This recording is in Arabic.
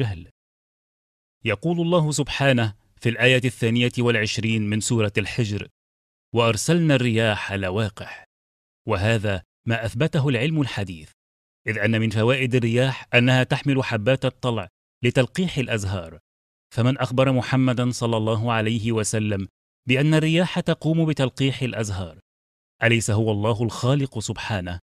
جهل يقول الله سبحانه في الآية الثانية والعشرين من سورة الحجر وأرسلنا الرياح لواقح وهذا ما أثبته العلم الحديث إذ أن من فوائد الرياح أنها تحمل حبات الطلع لتلقيح الأزهار فمن أخبر محمدا صلى الله عليه وسلم بأن الرياح تقوم بتلقيح الأزهار أليس هو الله الخالق سبحانه